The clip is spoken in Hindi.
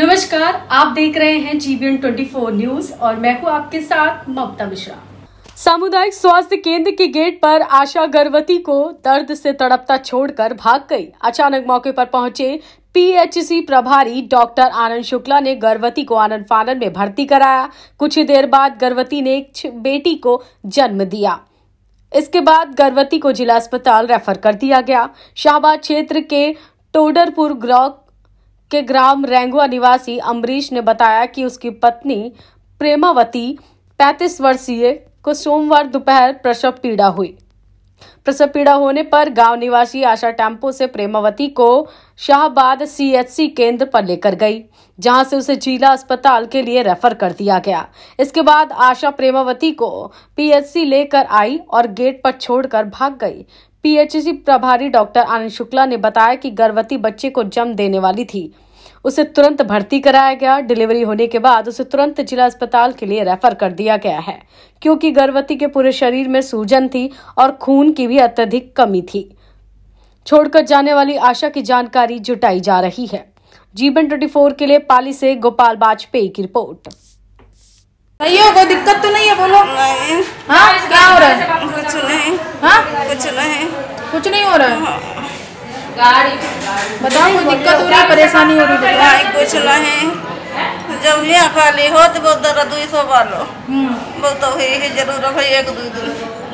नमस्कार आप देख रहे हैं जीबीएन 24 न्यूज और मैं हूं आपके साथ ममता मिश्रा सामुदायिक स्वास्थ्य केंद्र के गेट पर आशा गर्भवती को दर्द से तड़पता छोड़कर भाग गई अचानक मौके पर पहुंचे पीएचसी प्रभारी डॉक्टर आनंद शुक्ला ने गर्भवती को आनंद फानन में भर्ती कराया कुछ ही देर बाद गर्भवती ने एक बेटी को जन्म दिया इसके बाद गर्भवती को जिला अस्पताल रेफर कर दिया गया शाहबाद क्षेत्र के टोडरपुर ग्रॉक के ग्राम रेंगुआ निवासी अम्बरीश ने बताया कि उसकी पत्नी प्रेमावती पैतीस वर्षीय को सोमवार दोपहर प्रसव पीड़ा हुई प्रसव पीड़ा होने पर गांव निवासी आशा टेम्पो से प्रेमावती को शाहबाद सीएचसी केंद्र पर लेकर गई जहां से उसे जिला अस्पताल के लिए रेफर कर दिया गया इसके बाद आशा प्रेमावती को पीएचसी लेकर आई और गेट पर छोड़कर भाग गई पीएचसी प्रभारी डॉक्टर आनंद शुक्ला ने बताया कि गर्भवती बच्चे को जन्म देने वाली थी उसे तुरंत भर्ती कराया गया डिलीवरी होने के बाद उसे तुरंत जिला अस्पताल के लिए रेफर कर दिया गया है क्योंकि गर्भवती के पूरे शरीर में सूजन थी और खून की भी अत्यधिक कमी थी छोड़कर जाने वाली आशा की जानकारी जुटाई जा रही है जीवन ट्वेंटी के लिए पाली से गोपाल वाजपेयी की रिपोर्ट नहीं हो कोई दिक्कत तो नहीं है बोलो नहीं हाँ क्या हो रहा है कुछ नहीं हाँ कुछ नहीं कुछ नहीं हो रहा है हाँ। गाड़ी बताओ कोई दिक्कत हो रही है परेशानी हो रही है बाइक कुछ है जब लिया खाली हो तो बहुत दर्द हुई सो बालो बहुत हुई है जरूर एक दो दिन